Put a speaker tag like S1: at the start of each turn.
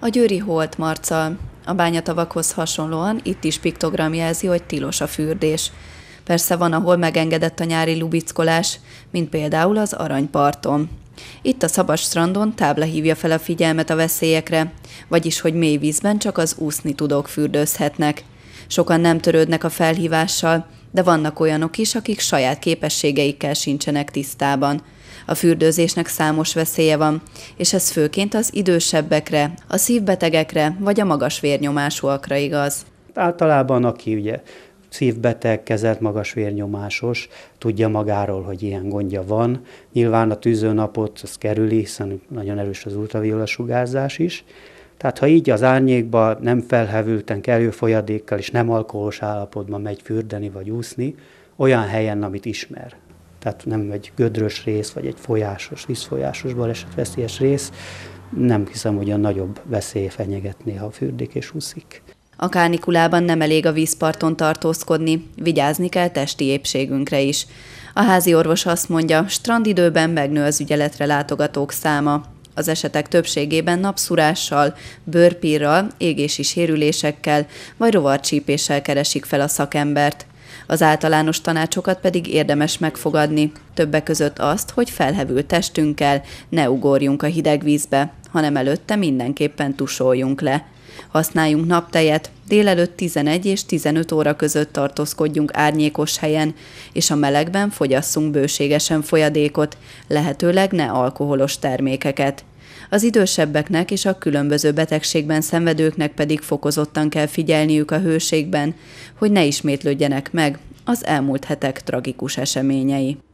S1: a győri holt marccal. A bányatavakhoz hasonlóan itt is piktogram jelzi, hogy tilos a fürdés. Persze van, ahol megengedett a nyári lubickolás, mint például az aranyparton. Itt a szabas strandon tábla hívja fel a figyelmet a veszélyekre, vagyis hogy mély vízben csak az úszni tudók fürdőzhetnek. Sokan nem törődnek a felhívással, de vannak olyanok is, akik saját képességeikkel sincsenek tisztában. A fürdőzésnek számos veszélye van, és ez főként az idősebbekre, a szívbetegekre vagy a magas vérnyomásúakra igaz.
S2: Általában aki ugye szívbeteg, kezelt magas vérnyomásos, tudja magáról, hogy ilyen gondja van. Nyilván a tűzőnapot az kerüli, hiszen nagyon erős az ultraviola sugárzás is, tehát ha így az árnyékban nem felhevülten kerül folyadékkal, és nem alkoholos állapotban megy fürdeni vagy úszni, olyan helyen, amit ismer. Tehát nem egy gödrös rész, vagy egy folyásos, vízfolyásos veszélyes rész, nem hiszem, hogy a nagyobb veszély fenyegetné, ha fürdik és úszik.
S1: A kánikulában nem elég a vízparton tartózkodni, vigyázni kell testi épségünkre is. A házi orvos azt mondja, strandidőben megnő az ügyeletre látogatók száma, az esetek többségében napszurással, bőrpírral, égési sérülésekkel vagy rovarcsípéssel keresik fel a szakembert. Az általános tanácsokat pedig érdemes megfogadni, többek között azt, hogy felhevült testünkkel ne ugorjunk a hideg vízbe, hanem előtte mindenképpen tusoljunk le. Használjunk naptejet, délelőtt 11 és 15 óra között tartózkodjunk árnyékos helyen, és a melegben fogyasszunk bőségesen folyadékot, lehetőleg ne alkoholos termékeket. Az idősebbeknek és a különböző betegségben szenvedőknek pedig fokozottan kell figyelniük a hőségben, hogy ne ismétlődjenek meg az elmúlt hetek tragikus eseményei.